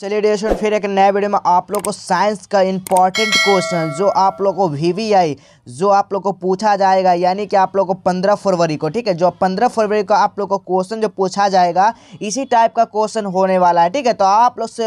चलिए डेस्ट स्टूडेंट फिर एक नए वीडियो में आप लोग को साइंस का इम्पॉर्टेंट क्वेश्चन जो आप लोग को वीवीआई जो आप लोग को पूछा जाएगा यानी कि आप लोग को पंद्रह फरवरी को ठीक है जो पंद्रह फरवरी को आप लोग को क्वेश्चन जो पूछा जाएगा इसी टाइप का क्वेश्चन होने वाला है ठीक है तो आप लोग से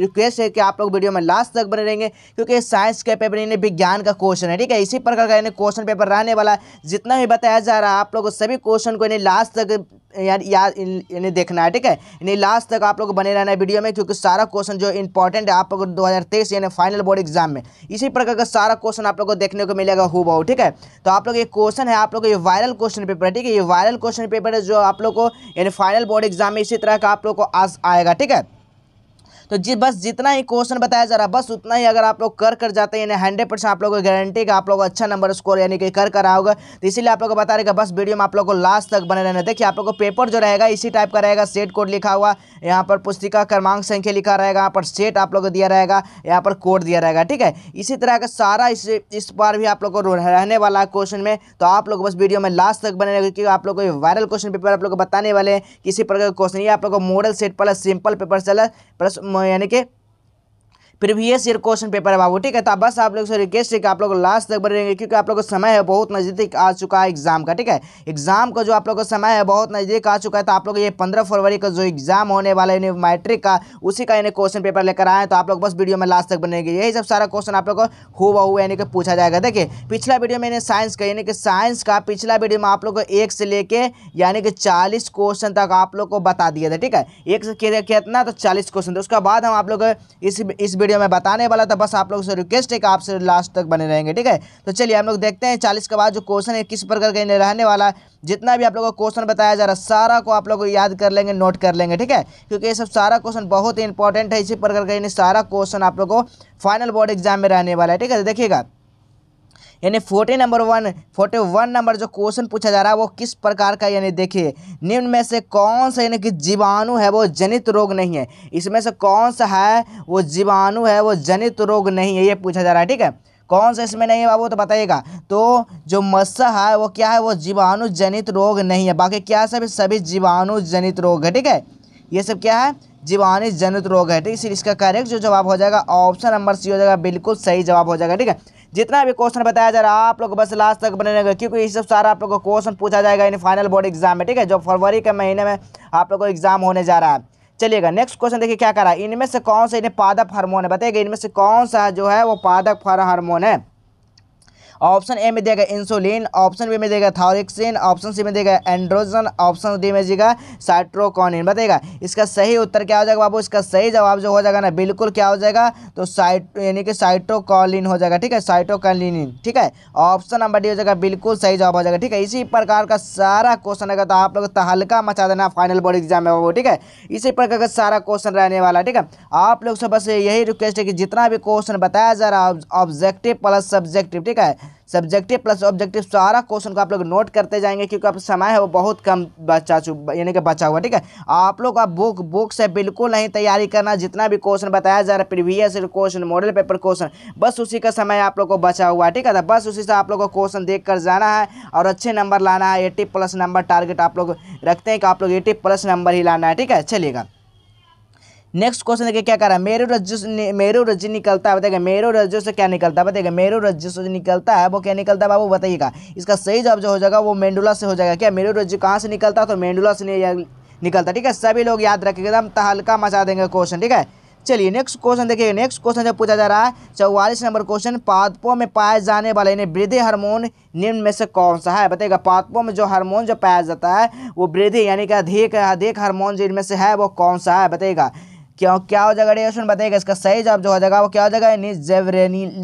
रिक्वेस्ट है कि आप लोग वीडियो में लास्ट तक बने रहेंगे क्योंकि साइंस के पेपर यानी विज्ञान का क्वेश्चन है ठीक है इसी प्रकार का यानी क्वेश्चन पेपर रहने वाला है जितना भी बताया जा रहा है आप लोग सभी क्वेश्चन को यानी लास्ट तक यानी देखना है ठीक है यानी लास्ट तक आप लोग बने रहना है वीडियो में क्योंकि सारा सारा क्वेश्चन जो इंपॉर्टेंट है आप लोग दो यानी फाइनल बोर्ड एग्जाम में इसी प्रकार का सारा क्वेश्चन आप लोग को देखने को मिलेगा हु ठीक है तो आप लोग ये क्वेश्चन है आप लोग ये वायरल क्वेश्चन पेपर है ठीक है ये वायरल क्वेश्चन पेपर है जो आप लोग को यानी फाइनल बोर्ड एग्जाम में इसी तरह का आप लोग को आज आएगा ठीक है तो जी बस जितना ही क्वेश्चन बताया जा रहा है बस उतना ही अगर आप लोग कर कर जाते हैं यानी हंड्रेड परसेंट आप लोगों को गारंटी का आप लोग अच्छा नंबर स्कोर यानी कि कर कर आओगे तो इसीलिए आप लोग को बता रहेगा बस वीडियो में आप लोग को लास्ट तक बने रहना देखिए आप लोग को पेपर जो रहेगा इसी टाइप का रहेगा सेट कोड लिखा हुआ यहाँ पर पुस्तिका क्रमांक संख्या लिखा रहेगा यहाँ पर सेट आप लोग को दिया रहेगा यहाँ पर कोड दिया रहेगा ठीक है इसी तरह का सारा इस इस बार भी आप लोग को रहने वाला है क्वेश्चन में तो आप लोग बस वीडियो में लास्ट तक बने रहेगा क्योंकि आप लोग को वायरल क्वेश्चन पेपर आप लोग को बताने वाले हैं किसी प्रकार का क्वेश्चन ये आप लोग को model set plus simple paper चला प्लस यानी कि प्रीवियस ईयर क्वेश्चन पेपर है बाबू ठीक है तो बस आप लोग से रिक्वेस्ट है कि आप लोग लास्ट तक बने रहेंगे क्योंकि आप लोग का समय है बहुत नज़दीक आ चुका है एग्जाम का ठीक है एग्जाम का जो आप लोग का समय है बहुत नज़दीक आ चुका है तो आप लोग ये पंद्रह फरवरी का जो एग्जाम होने वाला है मैट्रिक का उसी का यानी क्वेश्चन पेपर लेकर आए तो आप लोग बस वीडियो में लास्ट तक बनेंगे यही सब सारा क्वेश्चन आप लोग को हो हुआ यानी कि पूछा जाएगा देखिए पिछला वीडियो मैंने साइंस का यानी कि साइंस का पिछला वीडियो में आप लोग को एक से लेके यानी कि चालीस क्वेश्चन तक आप लोग को बता दिया था ठीक है एक से कितना तो चालीस क्वेश्चन था उसके बाद हम आप लोग इस इस वीडियो में बताने वाला था बस आप लोग से रिक्वेस्ट है कि आप लास्ट तक बने रहेंगे ठीक है तो चलिए हम लोग देखते हैं चालीस के बाद जो क्वेश्चन है किस प्रकार का रहने वाला जितना भी आप लोगों को क्वेश्चन बताया जा रहा सारा को आप लोग याद कर लेंगे नोट कर लेंगे ठीक है क्योंकि ये सब सारा क्वेश्चन बहुत ही इंपॉर्टेंट है इसी प्रकार का सारा क्वेश्चन आप लोग को फाइनल बोर्ड एग्जाम में रहने वाला है ठीक है तो देखिएगा यानी forty number one forty one number जो क्वेश्चन पूछा जा रहा है वो किस प्रकार का यानी देखिए निम्न में से कौन सा यानी कि जीवाणु है वो जनित रोग नहीं है इसमें से कौन सा है वो जीवाणु है वो जनित रोग नहीं है ये पूछा जा रहा है ठीक है कौन सा इसमें नहीं है बाबू तो बताइएगा तो जो मस्सा है वो क्या है वो जीवाणु जनित रोग नहीं है बाकी क्या सब सभी जीवाणु जनित रोग है ठीक है ये सब क्या है जीवाणु जनित रोग है ठीक है इसका करेक्ट जो जवाब हो जाएगा ऑप्शन नंबर सी हो जाएगा बिल्कुल सही जवाब हो जाएगा ठीक है जितना भी क्वेश्चन बताया जा रहा है आप लोग बस लास्ट तक बने रहेगा क्योंकि ये सब सारा आप लोग को क्वेश्चन पूछा जाएगा इन फाइनल बोर्ड एग्जाम में ठीक है जो फरवरी के महीने में आप लोग को एग्जाम होने जा रहा है चलिएगा नेक्स्ट क्वेश्चन देखिए क्या करा इनमें से कौन सा इन्हें पादप हार्मोन है बताइएगा इनमें से कौन सा जो है वो पादक हार्मोन है ऑप्शन ए में देगा इंसुलिन ऑप्शन बी में देगा थारिक्सिन ऑप्शन सी में देगा एंड्रोजन ऑप्शन डी में देगा साइट्रोकॉनिन बताएगा इसका सही उत्तर क्या हो जाएगा बाबू इसका सही जवाब जो हो जाएगा ना बिल्कुल क्या हो जाएगा तो साइट यानी कि साइट्रोकॉलिन हो जाएगा ठीक है साइटोकॉलिन ठीक है ऑप्शन नंबर डी हो जाएगा बिल्कुल सही जवाब हो जाएगा ठीक है इसी प्रकार का सारा क्वेश्चन अगर तो आप लोग हल्का मचा देना फाइनल बोर्ड एग्जाम में बाबू ठीक है इसी प्रकार का सारा क्वेश्चन रहने वाला ठीक है आप लोग से बस यही रिक्वेस्ट है कि जितना भी क्वेश्चन बताया जा रहा है ऑब्जेक्टिव प्लस सब्जेक्टिव ठीक है सब्जेक्टिव प्लस ऑब्जेक्टिव सारा क्वेश्चन को आप लोग नोट करते जाएंगे क्योंकि आप समय है वो बहुत कम बचा चु यानी कि बचा हुआ ठीक है आप लोग का बुक बुक से बिल्कुल नहीं तैयारी करना जितना भी क्वेश्चन बताया जा रहा है previous question model paper question बस उसी का समय आप लोग को बचा हुआ है ठीक है तो बस उसी से आप लोग को क्वेश्चन देख कर जाना है और अच्छे नंबर लाना है एट्टी प्लस नंबर टारगेट आप लोग रखते हैं कि आप लोग एट्टी प्लस नंबर ही लाना है ठीक है चलिएगा नेक्स्ट क्वेश्चन देखिए क्या कह रहा है मेरु रज्जु मेरु रज्जु निकलता है बताएगा मेरे रज्जु से क्या निकलता है बताएगा मेरे रज्जु से निकलता है वो क्या निकलता है बाबू बताइएगा इसका सही जवाब जो हो जाएगा वो मेंडुला से हो जाएगा क्या मेरू रज्जु कहाँ से निकलता है तो मेंडुला से निकलता है ठीक है सभी लोग याद रखेंगे एकदम तहलका मचा देंगे क्वेश्चन ठीक है चलिए नेक्स्ट क्वेश्चन देखिए नेक्स्ट क्वेश्चन जब पूछा जा रहा है चौवालीस नंबर क्वेश्चन पादपों में पाए जाने वाले यानी वृद्धि हार्मोन निम्न में से कौन सा है बताइएगा पादपों में जो हार्मोन जो पाया जाता है वो वृद्धि यानी कि अधिक अधिक हार्मोन जो इनमें से है वो कौन सा है बताइएगा क्यों क्या हो जाएगा रेडिएशन बताएगा इसका सही जवाब जो हो जाएगा वो क्या हो जाएगा यानी जेब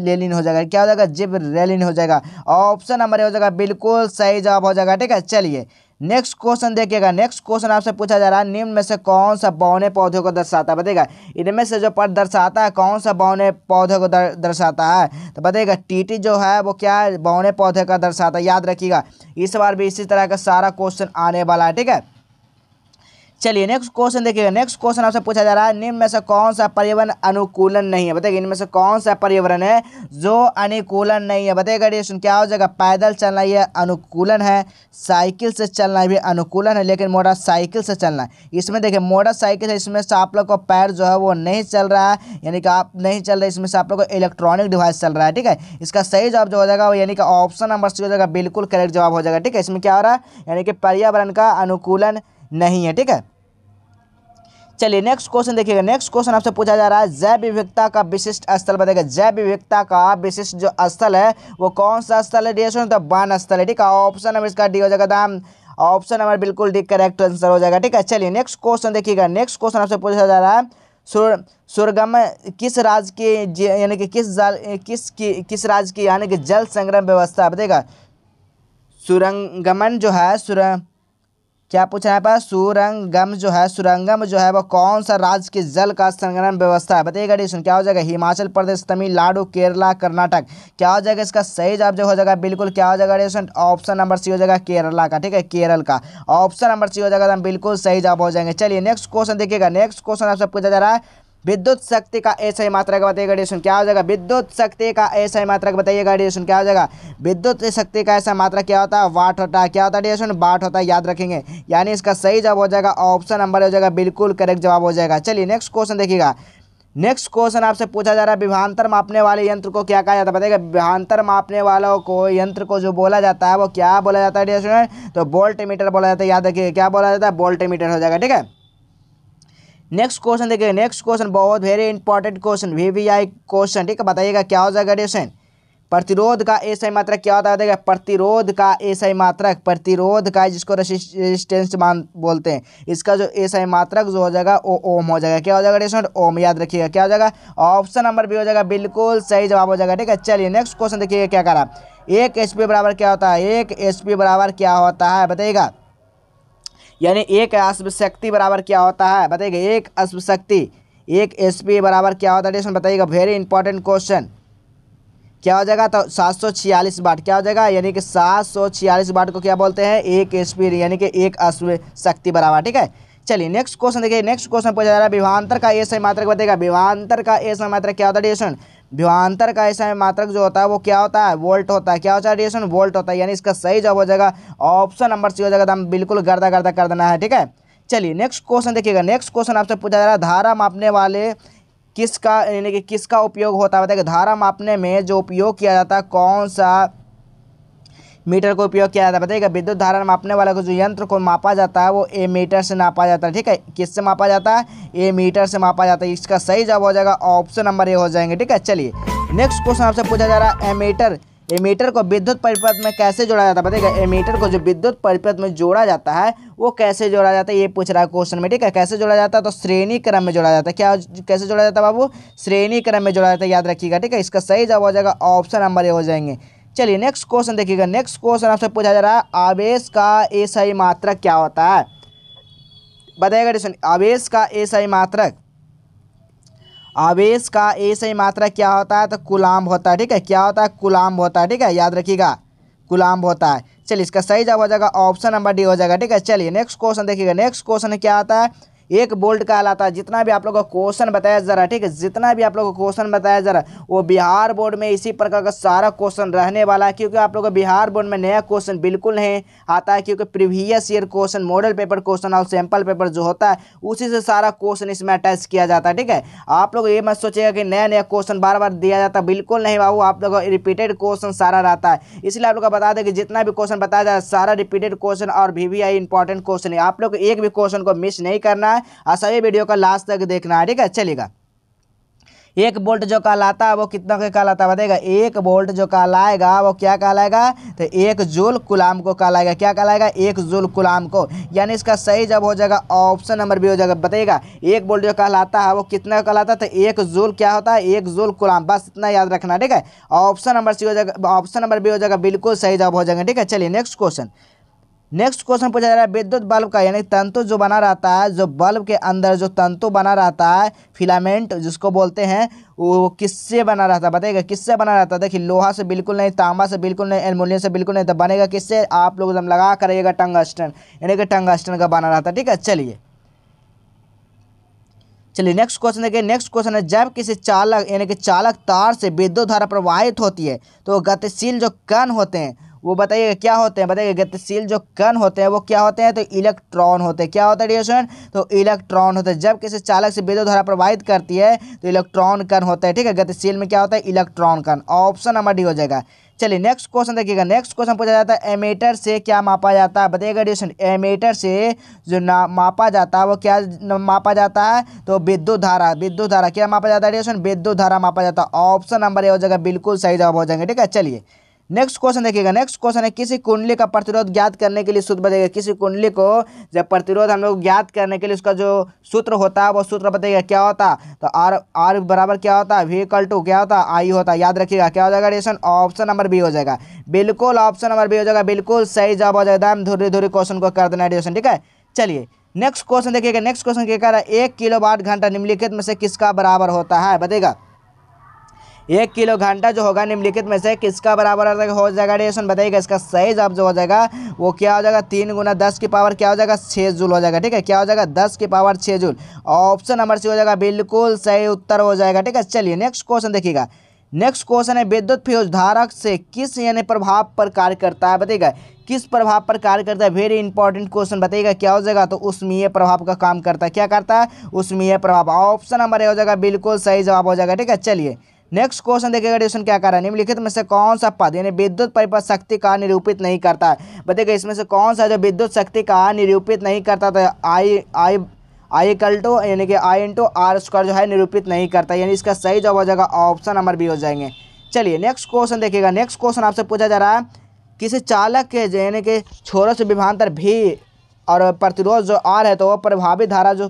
लेलिन हो जाएगा क्या हो जाएगा जिब रेलिन हो जाएगा ऑप्शन हमारे हो जाएगा बिल्कुल सही जवाब हो जाएगा ठीक है चलिए नेक्स्ट क्वेश्चन देखिएगा नेक्स्ट क्वेश्चन आपसे पूछा जा रहा है निम्न में से कौन सा बौने पौधे को दर्शाता है बताइएगा इनमें से जो पद दर्शाता है कौन सा बौने पौधे को दर्शाता है तो बताइएगा टीटी जो है वो क्या है बौने पौधे का दर्शाता है याद रखिएगा इस बार भी इसी तरह का सारा क्वेश्चन आने वाला है ठीक है चलिए नेक्स्ट क्वेश्चन देखिएगा नेक्स्ट क्वेश्चन आपसे पूछा जा रहा है निम्न में से कौन सा पर्यावरण अनुकूलन नहीं है बताइए इनमें से कौन सा पर्यावरण है जो अनुकूलन नहीं है बताइएगा डिस्टन क्या हो जाएगा पैदल चलना यह अनुकूलन है साइकिल से चलना भी अनुकूलन है लेकिन मोटरसाइकिल से चलना इसमें देखिए मोटरसाइकिल है इसमें से आप लोग को पैर जो है वो नहीं चल रहा है यानी कि आप नहीं चल रहे इसमें से आप लोग को इलेक्ट्रॉनिक डिवाइस चल रहा है ठीक है इसका सही जवाब जो हो जाएगा वो यानी कि ऑप्शन नंबर सी हो जाएगा बिल्कुल करेक्ट जवाब हो जाएगा ठीक है इसमें क्या हो रहा है यानी कि पर्यावरण का अनुकूलन नहीं है ठीक है चलिए नेक्स्ट क्वेश्चन देखिएगा नेक्स्ट क्वेश्चन आपसे पूछा जा रहा है जैव विविधता का विशिष्ट स्थल बताएगा जैव विविधता का विशिष्ट जो स्थल है वो कौन सा स्थल है डी तो वन स्थल है ठीक है ऑप्शन नंबर इसका डी हो जाएगा दाम ऑप्शन नंबर बिल्कुल डी करेक्ट आंसर हो जाएगा ठीक है चलिए नेक्स्ट क्वेश्चन देखिएगा नेक्स्ट क्वेश्चन आपसे पूछा जा रहा है सुर सुरगम किस राज्य की यानी कि किस जल किस की किस राज्य की यानी कि जल संग्रह व्यवस्था बताएगा सुरंगमन जो है सुर क्या पूछा है पर सुरंगम जो है सुरंगम जो है वो कौन सा राज्य के जल का संग्रहण व्यवस्था है बताइएगा डिशन क्या हो जाएगा हिमाचल प्रदेश तमिलनाडु केरला कर्नाटक क्या हो जाएगा इसका सही जवाब जो हो जाएगा बिल्कुल क्या हो जाएगा डिशन ऑप्शन नंबर सी हो जाएगा केरला का ठीक है केरल का ऑप्शन नंबर सी हो जाएगा तो बिल्कुल सही जवाब हो जाएंगे चलिए नेक्स्ट क्वेश्चन देखिएगा नेक्स्ट क्वेश्चन आप सब पूछा जा रहा है विद्युत शक्ति का ऐसा ही मात्रा का बताइएगा रेडिएशन क्या हो जाएगा विद्युत शक्ति का ऐसा ही मात्रा का बताइएगा रेडिएशन क्या हो जाएगा विद्युत शक्ति का ऐसा मात्रा क्या होता है वाट होता है क्या होता है रेडिएशन वाट होता है याद रखेंगे यानी इसका सही जवाब हो जाएगा ऑप्शन नंबर हो जाएगा बिल्कुल करेक्ट जवाब हो जाएगा चलिए नेक्स्ट क्वेश्चन देखिएगा नेक्स्ट क्वेश्चन आपसे पूछा जा रहा है विभांतर मापने वाले यंत्र को क्या कहा जाता है बताइए विभांतर मापने वालों को यंत्र को जो बोला जाता है वो क्या बोला जाता है तो बोल्ट मीटर बोला जाता है याद रखिए क्या बोला जाता है बोल्ट मीटर हो जाएगा ठीक है नेक्स्ट क्वेश्चन देखिए नेक्स्ट क्वेश्चन बहुत very important question V V I question ठीक है बताइएगा क्या हो जाएगा क्वेश्चन प्रतिरोध का एसआई मात्रक क्या होता है देखिए प्रतिरोध का एसआई मात्रक प्रतिरोध का जिसको रेजिस्टेंस मान बोलते हैं इसका जो एसआई मात्रक जो हो जाएगा वो ओम हो जाएगा क्या हो जाएगा रेस्टोरेंट ओम याद रखिएगा क्या हो जाएगा ऑप्शन नंबर भी हो जाएगा बिल्कुल सही जवाब हो जाएगा ठीक है चलिए नेक्स्ट क्वेश्चन देखिएगा क्या करा एक एच बराबर क्या होता है एक एच बराबर क्या होता है बताइएगा यानी एक अश्वशक्ति बराबर क्या होता है बताइएगा एक अश्वशक्ति एक एस बराबर क्या होता है बताइएगा वेरी इंपॉर्टेंट क्वेश्चन क्या हो जाएगा तो सात सौ छियालीस वाट क्या हो जाएगा यानी कि सात सौ छियालीस वाट को क्या बोलते हैं एक एस यानी कि एक अश्व शक्ति बराबर ठीक है चलिए नेक्स्ट क्वेश्चन देखिए नेक्स्ट क्वेश्चन पूछा जा रहा है विभांतर का एस सही मात्रक बताएगा विभांतर का एस सही मात्रक क्या होता है डेसन विवाहांतर का ऐसा मात्रक जो होता है वो क्या होता है वोल्ट होता है क्या होता है रेडिएशन वोल्ट होता है यानी इसका सही जवाब हो जाएगा ऑप्शन नंबर सी हो जाएगा तो हम बिल्कुल गर्दा गर्दा कर देना है ठीक है चलिए नेक्स्ट क्वेश्चन देखिएगा नेक्स्ट क्वेश्चन आपसे पूछा जा रहा है धारा मापने वाले किसका यानी कि किसका उपयोग होता है बताएगा धारा मापने में जो उपयोग किया जाता है कौन सा मीटर का उपयोग किया जाता है बताइएगा विद्युत धारा मापने वाला जो यंत्र को मापा जाता है वो ए मीटर से नापा जाता है ठीक है किससे मापा जाता है ए मीटर से मापा जाता है इसका सही जवाब हो जाएगा ऑप्शन नंबर ए हो जाएंगे ठीक है चलिए नेक्स्ट क्वेश्चन आपसे पूछा जा रहा है एमीटर एमीटर को विद्युत परिपथ में कैसे जोड़ा जाता है बताइएगा एमीटर को जो विद्युत परिपथ में जोड़ा जाता है वो कैसे जोड़ा जाता है ये पूछ रहा है क्वेश्चन में ठीक है कैसे जोड़ा जाता है तो श्रेणी क्रम में जोड़ा जाता है क्या कैसे जोड़ा जाता है बाबू श्रेणी क्रम में जोड़ा जाता है याद रखिएगा ठीक है इसका सही जवाब हो जाएगा ऑप्शन नंबर ए हो जाएंगे चलिए नेक्स्ट क्वेश्चन देखिएगा नेक्स्ट क्वेश्चन आपसे पूछा जा रहा है आवेश का एसआई मात्रक क्या होता है बताइएगा डिशन आवेश का एसआई मात्रक आवेश का एसआई मात्रक क्या होता है तो कुलाम्ब होता है ठीक है क्या होता है कुलाम्ब होता है ठीक है याद रखिएगा कुलाम्ब होता है चलिए इसका सही जवाब हो जाएगा ऑप्शन नंबर डी हो जाएगा ठीक है चलिए नेक्स्ट क्वेश्चन देखिएगा नेक्स्ट क्वेश्चन क्या आता है एक बोल्ट का है जितना भी आप लोगों को क्वेश्चन बताया जा है ठीक है जितना भी आप लोगों को क्वेश्चन बताया जा है वो बिहार बोर्ड में इसी प्रकार का सारा क्वेश्चन रहने वाला है क्योंकि आप लोगों को बिहार बोर्ड में नया क्वेश्चन बिल्कुल नहीं आता है क्योंकि previous year question model paper question और सैम्पल पेपर जो होता है उसी से सारा क्वेश्चन इसमें अटैच किया जाता है ठीक है आप लोग ये मत सोचेगा कि नया नया क्वेश्चन बार बार दिया जाता है बिल्कुल नहीं बाबू आप लोगों का रिपीटेड क्वेश्चन सारा रहता है इसलिए आप लोग को बता दें कि जितना भी क्वेश्चन बताया जाए सारा रिपीटेड क्वेश्चन और V V I important question है आप लोग एक भी क्वेश्चन को मिस नहीं करना है और सभी वीडियो का लास्ट तक देखना है ठीक है चलेगा एक बोल्ट जो कहलाता है वो कितना के कहलाता है बताएगा एक बोल्ट जो कहलाएगा वो क्या कहलाएगा तो एक जूल कुलाम को कहलाएगा क्या कहलाएगा एक जूल कुलाम को यानी इसका सही जब हो जाएगा ऑप्शन नंबर भी हो जाएगा बताइएगा एक बोल्ट जो कहलाता है वो कितना कहलाता है तो एक जूल क्या होता है एक जूल कुलाम बस इतना याद रखना ठीक है ऑप्शन नंबर सी हो जाएगा ऑप्शन नंबर भी हो जाएगा बिल्कुल सही जब हो जाएगा ठीक है चलिए नेक्स्ट क्वेश्चन नेक्स्ट क्वेश्चन पूछा जा रहा है विद्युत बल्ब का यानी तंतु जो बना रहता है जो बल्ब के अंदर जो तंतु बना रहता है फिलामेंट जिसको बोलते हैं वो किससे बना रहता है बताइएगा किससे बना रहता है देखिए लोहा से बिल्कुल नहीं तांबा से बिल्कुल नहीं एलमोनियम से बिल्कुल नहीं तो बनेगा किससे आप लोग एकदम लगा करिएगा टंगस्टन यानी कि टंगस्टन का बना रहता है ठीक है चलिए चलिए नेक्स्ट क्वेश्चन देखिए नेक्स्ट क्वेश्चन है जब किसी चालक यानी कि चालक तार से विद्युत धारा प्रवाहित होती है तो गतिशील जो कण होते हैं वो बताइएगा क्या होते हैं बताइए गतिशील जो कण होते हैं वो क्या होते हैं तो इलेक्ट्रॉन होते हैं क्या होता है डियर तो इलेक्ट्रॉन होते हैं जब किसी चालक से विद्युत धारा प्रवाहित करती है तो इलेक्ट्रॉन कण होता है ठीक है गतिशील में क्या होता है इलेक्ट्रॉन कण ऑप्शन नंबर डी हो जाएगा चलिए नेक्स्ट क्वेश्चन देखिएगा नेक्स्ट क्वेश्चन पूछा जाता है एमेटर से क्या मापा जाता है बताइएगा डिशन एमेटर से जो मापा जाता है वो क्या मापा जाता है तो विद्युत धारा विद्युत धारा क्या मापा जाता है डिशन विद्युत धारा मापा जाता है ऑप्शन नंबर ए हो जाएगा बिल्कुल सही जवाब हो जाएंगे ठीक है चलिए नेक्स्ट क्वेश्चन देखिएगा नेक्स्ट क्वेश्चन है किसी कुंडली का प्रतिरोध ज्ञात करने के लिए सूत्र बताइएगा किसी कुंडली को जब प्रतिरोध हम लोग ज्ञात करने के लिए उसका जो सूत्र होता है वो सूत्र बताइएगा क्या होता तो आर आर बराबर क्या होता है व्हीकल टू क्या होता आई होता याद रखिएगा क्या हो जाएगा रेशन ऑप्शन नंबर बी हो जाएगा बिल्कुल ऑप्शन नंबर बी हो जाएगा बिल्कुल सही जवाब हो जाएगा हम धुरी धुरी क्वेश्चन को कर देना रेशन ठीक है चलिए नेक्स्ट क्वेश्चन देखिएगा नेक्स्ट क्वेश्चन क्या कह रहा है एक किलो वाट घंटा निम्नलिखित में से किसका बराबर होता है बताइएगा एक किलो घंटा जो होगा निम्नलिखित में से किसका बराबर हो जाएगा रेडिएशन बताइएगा इसका साइज आप जो हो जाएगा वो क्या हो जाएगा तीन गुना दस की पावर क्या हो जाएगा छः जूल हो जाएगा ठीक है क्या हो जाएगा दस की पावर छः जूल ऑप्शन नंबर सी हो जाएगा बिल्कुल सही उत्तर हो जाएगा ठीक है चलिए नेक्स्ट क्वेश्चन देखिएगा नेक्स्ट क्वेश्चन है विद्युत फ्यूज धारक से किस यानी प्रभाव पर कार्य करता है बताइएगा किस प्रभाव पर कार्य करता है वेरी इंपॉर्टेंट क्वेश्चन बताइएगा क्या हो जाएगा तो उष्मीय प्रभाव का काम करता है क्या करता है उसमीय प्रभाव ऑप्शन नंबर ए हो जाएगा बिल्कुल सही जवाब हो जाएगा ठीक है चलिए नेक्स्ट क्वेश्चन देखिएगा डिस्कशन क्या कर रहा है निम्नलिखित में से कौन सा पद यानी विद्युत परिपथ शक्ति का निरूपित नहीं करता है बताइएगा इसमें से कौन सा जो विद्युत शक्ति का निरूपित नहीं करता तो आई आई आई कल टू यानी कि आई इंटू आर स्क्वायर जो है निरूपित नहीं करता यानी इसका सही जवाब हो जाएगा ऑप्शन नंबर बी हो जाएंगे चलिए नेक्स्ट क्वेश्चन देखिएगा नेक्स्ट क्वेश्चन आपसे पूछा जा रहा है किसी चालक के यानी कि छोरों से विभांतर भी और प्रतिरोध जो आर है तो वह प्रभावी धारा जो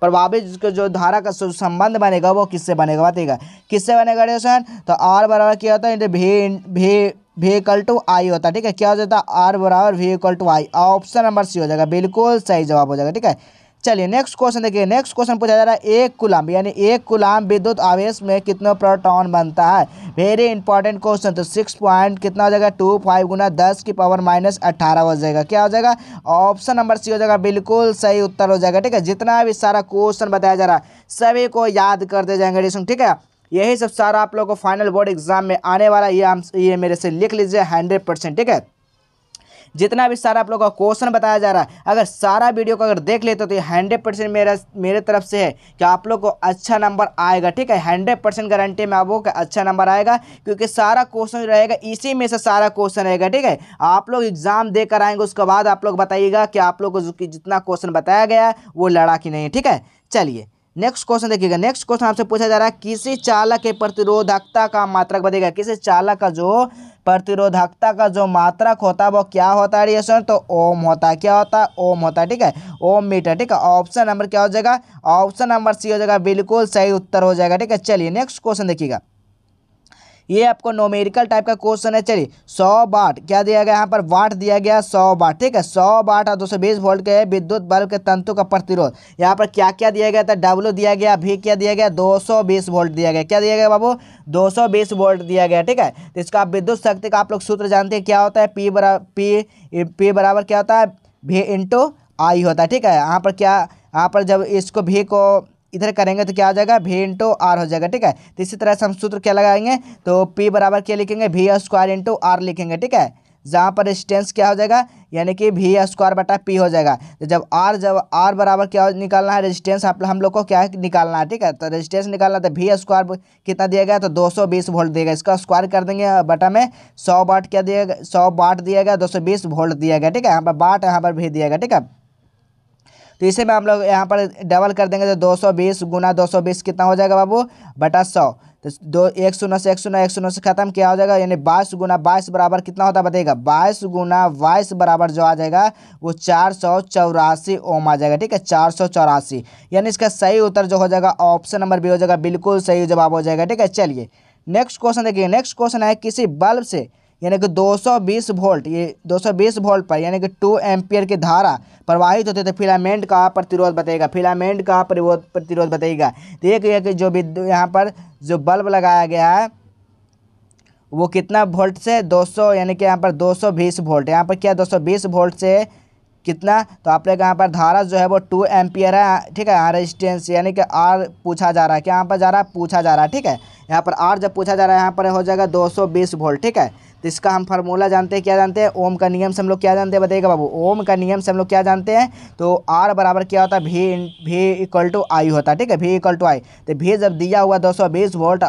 प्रभावित जिसको जो धारा का संबंध बनेगा वो किससे बनेगा बताइएगा किससे बनेगा क्वेश्चन तो आर बराबर क्या होता है भे व्हीकल टू आई होता है ठीक है क्या हो जाता है आर बराबर vehicle to I option number C हो जाएगा बिल्कुल सही जवाब हो जाएगा ठीक है चलिए नेक्स्ट क्वेश्चन देखिए नेक्स्ट क्वेश्चन पूछा जा रहा है एक कुलाम यानी एक कुलाम विद्युत आवेश में कितना प्रोटॉन बनता है वेरी इंपॉर्टेंट क्वेश्चन तो सिक्स पॉइंट कितना हो जाएगा टू फाइव गुना दस की पावर माइनस अट्ठारह हो जाएगा क्या हो जाएगा ऑप्शन नंबर सी हो जाएगा बिल्कुल सही उत्तर हो जाएगा ठीक है जितना भी सारा क्वेश्चन बताया जा रहा है सभी को याद कर दे जाएंगे ठीक है यही सब सारा आप लोगों को फाइनल बोर्ड एग्जाम में आने वाला ये ये मेरे से लिख लीजिए हंड्रेड परसेंट ठीक है जितना भी सारा आप लोग का क्वेश्चन बताया जा रहा है अगर सारा वीडियो को अगर देख लेते हो तो ये हंड्रेड परसेंट मेरा मेरे तरफ से है कि आप लोग को अच्छा नंबर आएगा ठीक है हंड्रेड परसेंट गारंटी में आप लोग का अच्छा नंबर आएगा क्योंकि सारा क्वेश्चन रहेगा इसी में से सारा क्वेश्चन रहेगा ठीक है आप लोग एग्जाम दे कर आएंगे उसके बाद आप लोग बताइएगा कि आप लोग को जितना क्वेश्चन बताया गया वो लड़ा कि नहीं ठीक है चलिए नेक्स्ट क्वेश्चन देखिएगा नेक्स्ट क्वेश्चन आपसे पूछा जा रहा है किसी चालक के प्रतिरोधकता का मात्रक बताएगा किसी चालक का जो प्रतिरोधकता का जो मात्रक होता है वो क्या होता है रिएक्शन तो ओम होता है क्या होता है ओम होता है ठीक है ओम मीटर ठीक है ऑप्शन नंबर क्या हो जाएगा ऑप्शन नंबर सी हो जाएगा बिल्कुल सही उत्तर हो जाएगा ठीक है चलिए नेक्स्ट क्वेश्चन देखिएगा ये आपको नोमेरिकल टाइप का क्वेश्चन है चलिए सौ बाट क्या दिया गया यहाँ पर वाट दिया गया सौ बाट ठीक है सौ बाट और दो सौ बीस वोल्ट के विद्युत बल्ब के तंतु का प्रतिरोध यहाँ पर क्या क्या दिया गया था डब्लू दिया गया भी क्या दिया गया दो सौ बीस वोल्ट दिया गया क्या दिया गया बाबू दो सौ बीस वोल्ट दिया गया ठीक है तो इसका विद्युत शक्ति का आप लोग सूत्र जानते हैं क्या होता है पी बराबर पी पी बराबर क्या होता है भी इंटू आई होता है ठीक है यहाँ पर क्या यहाँ पर जब इसको भी को इधर करेंगे तो क्या हो जाएगा भी इंटू आर हो जाएगा ठीक है तो इसी तरह से हम सूत्र क्या लगाएंगे तो पी बराबर क्या लिखेंगे भी स्क्वायर इंटू आर लिखेंगे ठीक है जहाँ पर डिस्टेंस क्या हो जाएगा यानी कि भी स्क्वायर बटा पी हो जाएगा तो जब आर जब आर बराबर क्या निकालना है रेजिस्टेंस आप हम लोग को क्या निकालना है ठीक है तो रेजिस्टेंस निकालना तो भी स्क्वायर कितना दिया गया तो 220 वोल्ट दिया गया इसका स्क्वायर कर देंगे बटा में 100 बाट क्या दिया गया सौ बाट दिया गया बीस वोल्ट दिया गया ठीक है यहाँ पर बाट यहाँ पर भी दिया गया ठीक है तो इसे में हम लोग यहाँ पर डबल कर देंगे तो दो सौ बीस गुना दो सौ बीस कितना हो जाएगा बाबू बटा सौ तो दो एक शून्य से एक शून्य एक शून्य से खत्म किया हो जाएगा यानी बाईस गुना बाईस बराबर कितना होता है बताइएगा बाईस गुना बाईस बराबर जो आ जाएगा वो चार सौ चौरासी ओम आ जाएगा ठीक है चार सौ चौरासी यानी इसका सही उत्तर जो हो जाएगा ऑप्शन नंबर बी हो जाएगा बिल्कुल सही जवाब हो जाएगा ठीक है चलिए नेक्स्ट क्वेश्चन देखिए नेक्स्ट क्वेश्चन है किसी बल्ब से यानी कि 220 वोल्ट ये 220 वोल्ट पर यानी कि 2 एम्पियर की धारा प्रवाहित होते तो फिलामेंट का प्रतिरोध बताएगा फिलामेंट का प्रतिरोध प्रतिरोध बताएगा देख ये कि जो भी यहाँ पर जो बल्ब लगाया गया है वो कितना वोल्ट से 200 यानी कि यहाँ पर 220 वोल्ट यहाँ पर क्या 220 वोल्ट से कितना तो आप लोग यहाँ पर धारा जो है वो टू एम्पियर है ठीक है यहाँ रजिस्टेंस यानी कि आर पूछा जा रहा है क्या यहाँ पर जा रहा है पूछा जा रहा है ठीक है यहाँ पर आर जब पूछा जा रहा है यहाँ पर हो जाएगा दो सौ बीस वोल्ट ठीक है तो इसका हम फार्मूला जानते हैं क्या जानते हैं ओम का नियम से हम लोग क्या जानते हैं बताइएगा बाबू ओम का नियम से हम लोग क्या जानते हैं तो आर बराबर क्या होता है भी भी इक्वल टू आई होता है ठीक है भी इक्वल टू आई तो भी जब दिया हुआ दो सौ बीस वोल्ट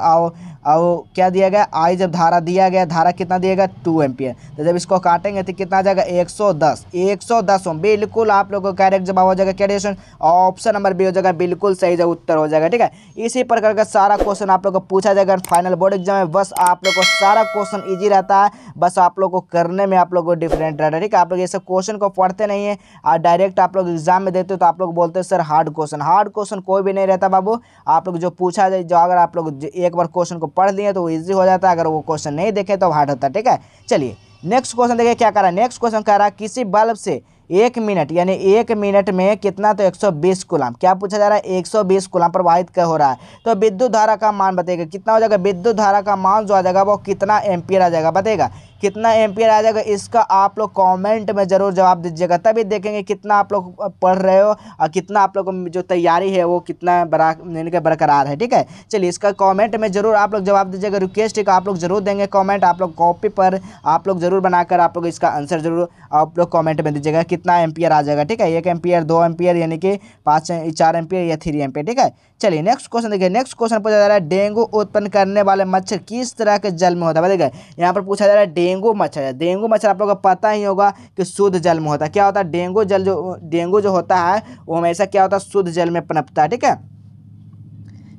और क्या दिया गया आई जब धारा दिया गया धारा कितना दिया गया टू एम्पियर तो जब इसको काटेंगे तो कितना आ जाएगा एक सौ दस एक सौ दस बिल्कुल आप लोगों का करेक्ट जवाब हो जाएगा क्या क्वेश्चन ऑप्शन नंबर बी हो जाएगा बिल्कुल सही जगह उत्तर हो जाएगा ठीक है इसी प्रकार का सारा क्वेश्चन आप लोग को पूछा जाएगा फाइनल बोर्ड एग्जाम में बस आप लोग को सारा क्वेश्चन ईजी रहता है बस आप लोग को करने में आप लोग को डिफरेंट रहता है ठीक है आप लोग ये सब क्वेश्चन को पढ़ते नहीं है और डायरेक्ट आप लोग एग्जाम में देते हो तो आप लोग बोलते हैं sir hard question hard question कोई भी नहीं रहता बाबू आप लोग जो पूछा जाए जो अगर आप लोग एक बार क्वेश्चन को पढ़ लिए तो ईजी हो जाता है अगर वो क्वेश्चन नहीं देखे तो हार्ड होता है ठीक है चलिए नेक्स्ट क्वेश्चन देखिए क्या कह रहा है नेक्स्ट क्वेश्चन कह रहा है किसी बल्ब से एक मिनट यानी एक मिनट में कितना तो 120 कुलाम क्या पूछा जा रहा है 120 बीस प्रवाहित क्या हो रहा है तो विद्युत धारा का मान बताएगा कितना हो जाएगा विद्युत धारा का मान जो आ जाएगा वो कितना एम्पियर आ जाएगा बताएगा कितना एम्पियर आ जाएगा इसका आप लोग कमेंट में ज़रूर जवाब दीजिएगा तभी देखेंगे कितना आप लोग पढ़ रहे हो और कितना आप लोग जो तैयारी है वो कितना बरा यानी कि बरकरार है ठीक है चलिए इसका कमेंट में ज़रूर आप लोग जवाब दीजिएगा रिक्वेस्ट है आप लोग ज़रूर देंगे कमेंट आप लोग कॉपी पर आप लोग ज़रूर बनाकर आप लोग इसका आंसर ज़रूर आप लोग कॉमेंट में दीजिएगा कितना एम्पियर आ जाएगा ठीक है एक एम्पियर दो एम्पियर यानी कि पाँच चार एम्पियर या थ्री एम्पियर ठीक है चलिए नेक्स्ट क्वेश्चन देखिए नेक्स्ट क्वेश्चन पूछा जा रहा है डेंगू उत्पन्न करने वाले मच्छर किस तरह के जल में होता है देखिए यहाँ पर पूछा जा रहा है डेंगू मच्छर डेंगू मच्छर आप लोगों को पता ही होगा कि शुद्ध जल में होता है क्या होता है डेंगू जल जो डेंगू जो होता है वो हमेशा क्या होता है शुद्ध जल में पनपता है ठीक है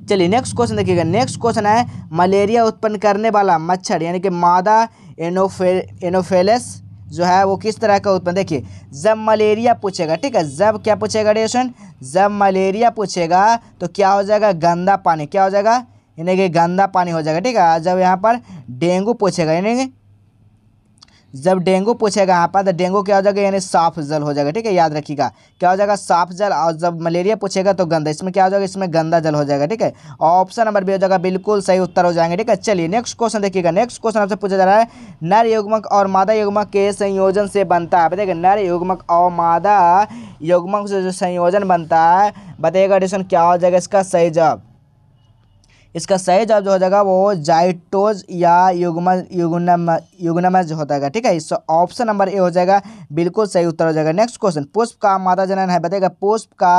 चलिए नेक्स्ट क्वेश्चन देखिएगा नेक्स्ट क्वेश्चन है मलेरिया उत्पन्न करने वाला मच्छर यानी कि मादा एनोफे एनोफेलस जो है वो किस तरह का उत्पन्न देखिए जब मलेरिया पूछेगा ठीक है जब क्या पूछेगा रेशन जब मलेरिया पूछेगा तो क्या हो जाएगा गंदा पानी क्या हो जाएगा यानी कि गंदा पानी हो जाएगा ठीक है जब यहाँ पर डेंगू पूछेगा यानी जब डेंगू पूछेगा यहाँ पर तो डेंगू क्या हो जाएगा यानी साफ जल हो जाएगा ठीक है याद रखिएगा क्या हो जाएगा साफ जल और जब मलेरिया पूछेगा तो गंदा इसमें क्या हो जाएगा इसमें गंदा जल हो जाएगा ठीक है और ऑप्शन नंबर बी हो जाएगा बिल्कुल सही उत्तर हो जाएंगे ठीक है चलिए नेक्स्ट क्वेश्चन देखिएगा नेक्स्ट क्वेश्चन आपसे पूछा जा रहा है नर युग्मक और मादा युग्मक के संयोजन से बनता है बताइए नर युग्मक और मादा युगमक से जो संयोजन बनता है बताइएगा क्या हो जाएगा इसका सही जवाब इसका सही जवाब जो हो जाएगा वो जाइटोज या युगम युगुनम युगनमज हो जाएगा ठीक है इसका ऑप्शन नंबर ए हो जाएगा बिल्कुल सही उत्तर हो जाएगा नेक्स्ट क्वेश्चन पुष्प का मादा जनन है बताएगा पुष्प का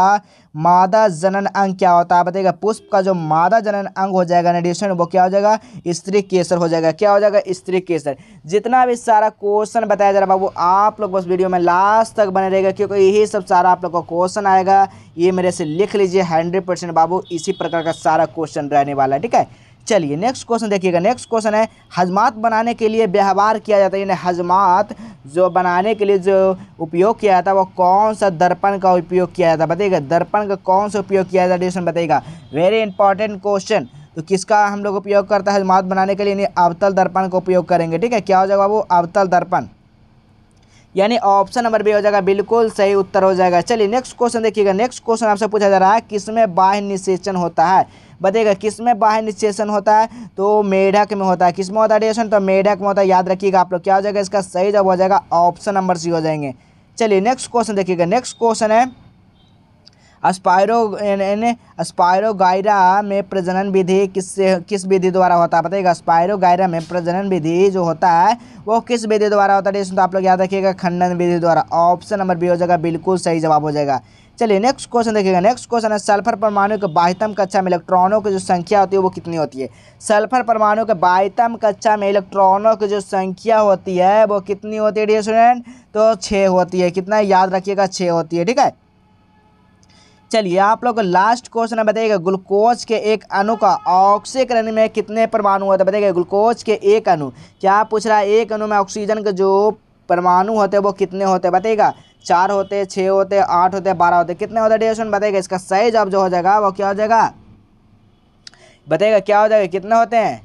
मादा जनन अंग क्या होता है बताएगा पुष्प का जो मादा जनन अंग हो जाएगा नडिशन वो क्या हो जाएगा स्त्री केसर हो जाएगा क्या हो जाएगा स्त्री केसर जितना भी सारा क्वेश्चन बताया जा रहा है वो आप लोग बस वीडियो में लास्ट तक बने रहेगा क्योंकि यही सब सारा आप लोग का क्वेश्चन आएगा ये मेरे से लिख लीजिए हंड्रेड परसेंट बाबू इसी प्रकार का सारा क्वेश्चन रहने वाला वाला ठीक है चलिए नेक्स्ट क्वेश्चन देखिएगा नेक्स्ट क्वेश्चन है हजमात बनाने के लिए व्यवहार किया जाता है यानी हजमात जो बनाने के लिए जो उपयोग किया जाता है वो कौन सा दर्पण का उपयोग किया जाता है बताइएगा दर्पण का कौन सा उपयोग किया जाता है डिशन बताइएगा वेरी इंपॉर्टेंट क्वेश्चन तो किसका हम लोग उपयोग करते हैं हजमात बनाने के लिए यानी अवतल दर्पण का उपयोग करेंगे ठीक है क्या हो जाएगा वो अवतल दर्पण यानी ऑप्शन नंबर बी हो जाएगा बिल्कुल सही उत्तर हो जाएगा चलिए नेक्स्ट क्वेश्चन देखिएगा नेक्स्ट क्वेश्चन आपसे पूछा जा रहा है किसमें बाह्य निषेचन होता है बताइएगा किस में बाह्य निषेचन होता है तो मेढक में होता है किस में होता है तो मेढक में होता है याद रखिएगा आप लोग क्या हो जाएगा इसका सही जवाब हो जाएगा ऑप्शन नंबर सी हो जाएंगे चलिए नेक्स्ट क्वेश्चन देखिएगा नेक्स्ट क्वेश्चन है अस्पायरो अस्पायरो गायरा में प्रजनन विधि किससे किस विधि द्वारा होता है बताइएगा स्पायरो गायरा में प्रजनन विधि जो होता है वो किस विधि द्वारा होता है तो आप लोग याद रखिएगा खंडन विधि द्वारा ऑप्शन नंबर बी हो जाएगा बिल्कुल सही जवाब हो जाएगा चलिए नेक्स्ट क्वेश्चन देखिएगा नेक्स्ट क्वेश्चन है सल्फर परमाणु के बाह्यतम कक्षा में इलेक्ट्रॉनों की जो संख्या होती है वो कितनी होती है सल्फर परमाणु के बाह्यतम कक्षा में इलेक्ट्रॉनों की जो संख्या होती है वो कितनी होती है डी स्टूडेंट तो छः होती है कितना याद रखिएगा छः होती है ठीक है चलिए आप लोग लास्ट क्वेश्चन है बताइएगा ग्लूकोज के एक अणु का ऑक्सीकरण में कितने परमाणु होते हैं बताइएगा ग्लूकोज के एक अणु क्या पूछ रहा है एक अणु में ऑक्सीजन के जो परमाणु होते वो कितने होते बताइएगा चार होते छः होते आठ होते बारह होते कितने होते डिस्टन बताइएगा इसका सही जवाब जो हो जाएगा वो क्या हो जाएगा बताइएगा क्या हो जाएगा कितने होते हैं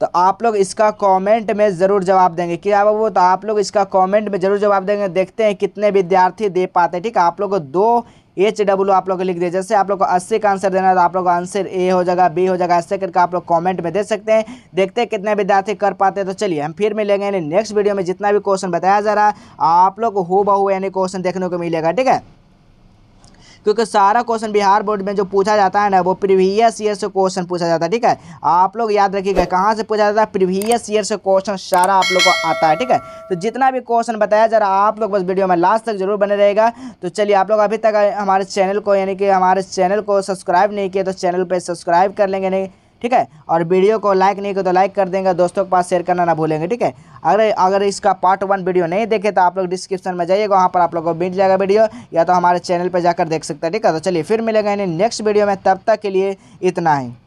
तो आप लोग इसका कमेंट में ज़रूर जवाब देंगे क्या बाबू तो आप लोग इसका कमेंट में ज़रूर जवाब देंगे देखते हैं कितने विद्यार्थी दे पाते हैं ठीक है आप लोग को दो एच डब्ल्यू आप लोग लिख दिया जैसे आप लोग को अस्सी का आंसर देना है तो आप लोग आंसर ए हो जाएगा बी हो जाएगा ऐसे करके आप लोग कॉमेंट में दे सकते हैं देखते हैं कितने विद्यार्थी कर पाते हैं तो चलिए हम फिर मिलेंगे यानी नेक्स्ट वीडियो में जितना भी क्वेश्चन बताया जा रहा है आप लोग को हु बहु यानी क्वेश्चन देखने को मिलेगा ठीक है क्योंकि सारा क्वेश्चन बिहार बोर्ड में जो पूछा जाता है ना वो प्रीवियस ईयर से क्वेश्चन पूछा जाता है ठीक है आप लोग याद रखिएगा कहाँ से पूछा जाता है प्रीवियस ईयर से क्वेश्चन सारा आप लोग को आता है ठीक है तो जितना भी क्वेश्चन बताया जा रहा आप लोग बस वीडियो में लास्ट तक जरूर बने रहेगा तो चलिए आप लोग अभी तक हमारे चैनल को यानी कि हमारे चैनल को सब्सक्राइब नहीं किया तो चैनल पर सब्सक्राइब कर लेंगे नहीं ठीक है और वीडियो को लाइक नहीं किया तो लाइक कर देंगे दोस्तों के पास शेयर करना ना भूलेंगे ठीक है अगर अगर इसका पार्ट वन वीडियो नहीं देखे तो आप लोग डिस्क्रिप्शन में जाइएगा वहाँ पर आप लोग को मिल जाएगा वीडियो या तो हमारे चैनल पर जाकर देख सकते हैं ठीक है तो चलिए फिर मिलेगा इन्हें नेक्स्ट वीडियो में तब तक के लिए इतना ही